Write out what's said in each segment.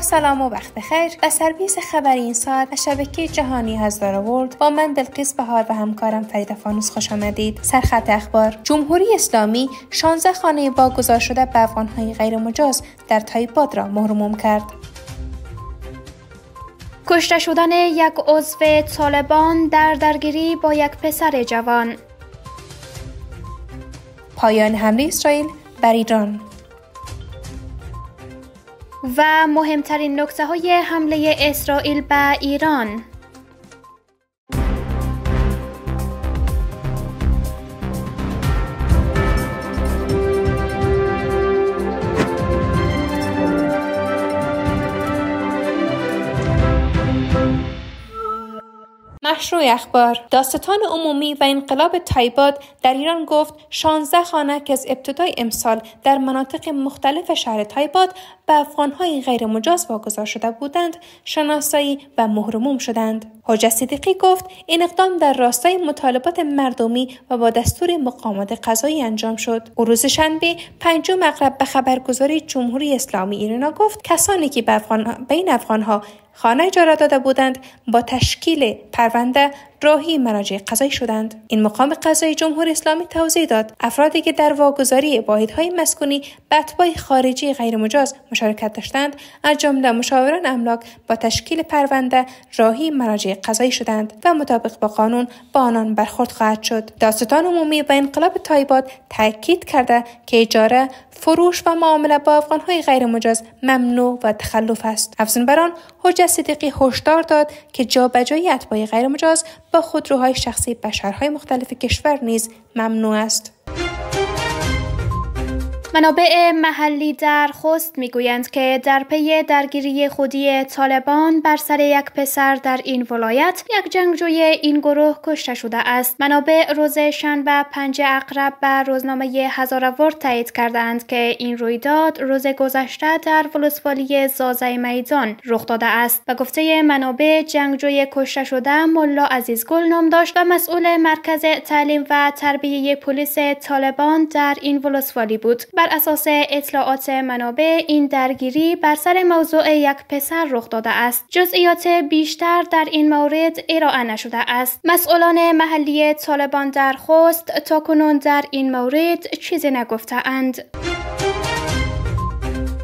سلام و وقت خیر و سرویس خبر این ساعت از شبکه جهانی از ورد با من دلقیس بهار و همکارم فرید فانوس خوش آمدید سرخط اخبار جمهوری اسلامی 16 خانه واگذار شده به افغانهای غیرمجاز در تایباد را مهرموم کرد کشته شدن یک عضو طالبان در درگیری با یک پسر جوان پایان حمله اسرائیل بر ایران و مهمترین نکته های حمله اسرائیل به ایران و اخبار داستان عمومی و انقلاب تایباد در ایران گفت 16 که از ابتدای امسال در مناطق مختلف شهر تایباد به افغانهای غیرمجاز واگذار شده بودند شناسایی و مهرموم شدند حاج صدیقی گفت این اقدام در راستای مطالبات مردمی و با دستور مقامات قضایی انجام شد او روز شنبه پنجم مغرب به خبرگزاری جمهوری اسلامی ایران گفت کسانی که به افغان بین افغانها خانه اجاره داده بودند با تشکیل پرونده راهی مراجع قضایی شدند این مقام قضایی جمهور اسلامی توضیح داد افرادی که در واگذاری واحدهای مسکونی به اتباع خارجی غیرمجاز مشارکت داشتند از جمله مشاوران املاک با تشکیل پرونده راهی مراجع قضایی شدند و مطابق با قانون با آنان برخورد خواهد شد داستان عمومی و انقلاب تایباد تاکید کرده که اجاره فروش و معامله با افغانهای غیرمجاز ممنوع و تخلف است افزون بر آن حجت صدیقی هشدار داد که جابجایی اتباع غیرمجاز خودروهای شخصی بشرهای مختلف کشور نیز ممنوع است. منابع محلی در خست میگویند که در پی درگیری خودی طالبان بر سر یک پسر در این ولایت یک جنگجوی این گروه کشته شده است منابع روز شنبه پنج اقرب به روزنامه ورد تایید کردند که این رویداد روز گذشته در ولسوالی زازه میدان رخ داده است به گفته منابع جنگجوی کشته شده ملا عزیزگل نام داشت و مسئول مرکز تعلیم و تربیه پلیس طالبان در این ولسوالی بود بر اساس اطلاعات منابع این درگیری بر سر موضوع یک پسر رخ داده است جزئیات بیشتر در این مورد ارائه نشده است مسئولان محلی طالبان در خوست تا کنون در این مورد چیزی نگفته اند.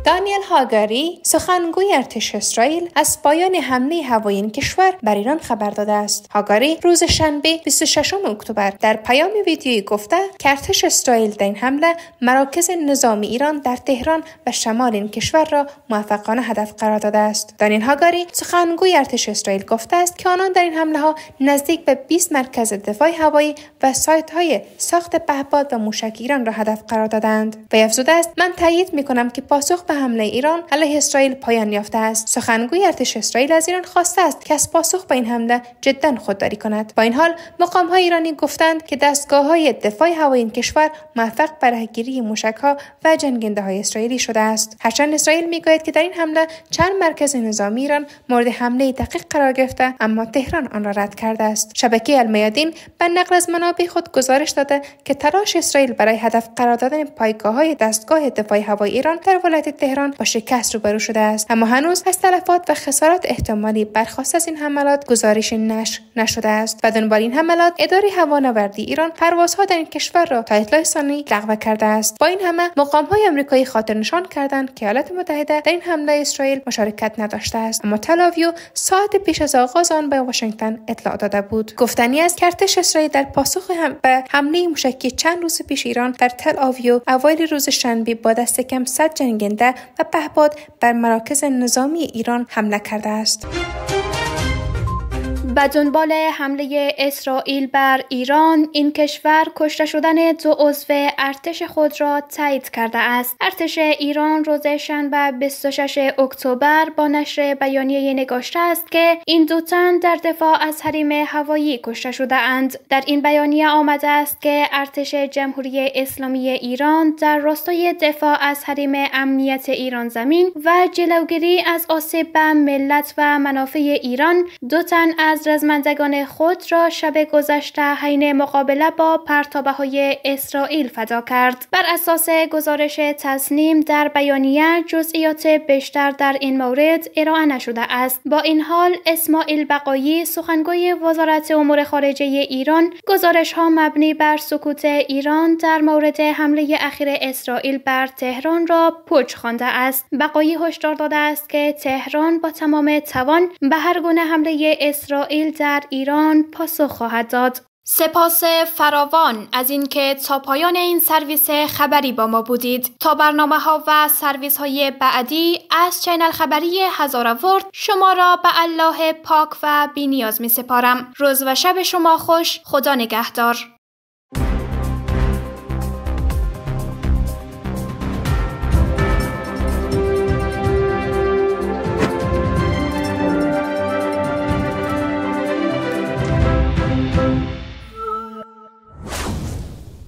دانیل هاگاری سخنگوی ارتش اسرائیل از پایان حمله هوایی این کشور بر ایران خبر داده است هاگاری روز شنبه 26 اکتبر در پیام ویدیویی گفته که ارتش اسرائیل در این حمله مراکز نظام ایران در تهران و شمال این کشور را موفقانه هدف قرار داده است دانیل هاگاری سخنگوی ارتش اسرائیل گفته است که آنان در این حمله ها نزدیک به 20 مرکز دفاع هوایی و سایت های ساخت پهپاد و موشک ایران را هدف قرار دادند و افزوده است من تایید می کنم که پاسخ حمله ایران علیه اسرائیل پایان یافته است سخنگوی ارتش اسرائیل از ایران خواسته است که از پاسخ به این حمله جدا خودداری کند با این حال مقام های ایرانی گفتند که دستگاه های دفاع هوایی این کشور موفق برهگیری موشک ها و جنگنده های اسرائیلی شده است هرچند اسرائیل میگوید که در این حمله چند مرکز نظامی ایران مورد حمله دقیق قرار گرفته اما تهران آن را رد کرده است شبکه المیادین به نقل از منابع خود گزارش داده که تلاش اسرائیل برای هدف قرار دادن پایگاه های دستگاه دفاع هوایی ایران در ولایت تهران با شکست روبرو شده است اما هنوز از تلفات و خسارات احتمالی برخواست از این حملات گزارش نشر نشده است و دنبال این حملات اداره هوانوردی ایران پروازها در این کشور را تا اطلاع ثانی لغو کرده است با این همه مقام های آمریکایی خاطر نشان کردند که ایالات متحده در این حمله اسرائیل مشارکت نداشته است اما تلاویو ساعت پیش از آغاز آن به واشنگتن اطلاع داده بود گفتنی است کرتش اسرائیل در پاسخ هم به حمله موشکی چند روز پیش ایران در تل آویو اوایل روز شنبه با دست کم 100 جنگنده و پهپاد بر مراکز نظامی ایران حمله کرده است. به دنبال حمله اسرائیل بر ایران این کشور کشته شدن دو عضو ارتش خود را تایید کرده است ارتش ایران روز شنبه 26 اکتبر با نشر بیانیه نگاشته است که این دو تن در دفاع از حریم هوایی کشته شده اند در این بیانیه آمده است که ارتش جمهوری اسلامی ایران در راستای دفاع از حریم امنیت ایران زمین و جلوگیری از آسیب به ملت و منافع ایران دو تن از رزمندگان خود را شب گذشته حین مقابله با پرتابه های اسرائیل فدا کرد. بر اساس گزارش تصنیم در بیانیه جزئیات بیشتر در این مورد ارائه نشده است. با این حال اسماعیل بقایی سخنگوی وزارت امور خارجه ایران گزارش ها مبنی بر سکوت ایران در مورد حمله اخیر اسرائیل بر تهران را پوچ خوانده است. بقایی هشدار داده است که تهران با تمام توان به هر گونه حمله اسرائیل اسرائیل در ایران پاسخ خواهد داد. سپاس فراوان از اینکه تا پایان این سرویس خبری با ما بودید تا برنامه ها و سرویس های بعدی از چینل خبری ورد شما را به الله پاک و بینیاز می سپارم روز و شب شما خوش خدا نگهدار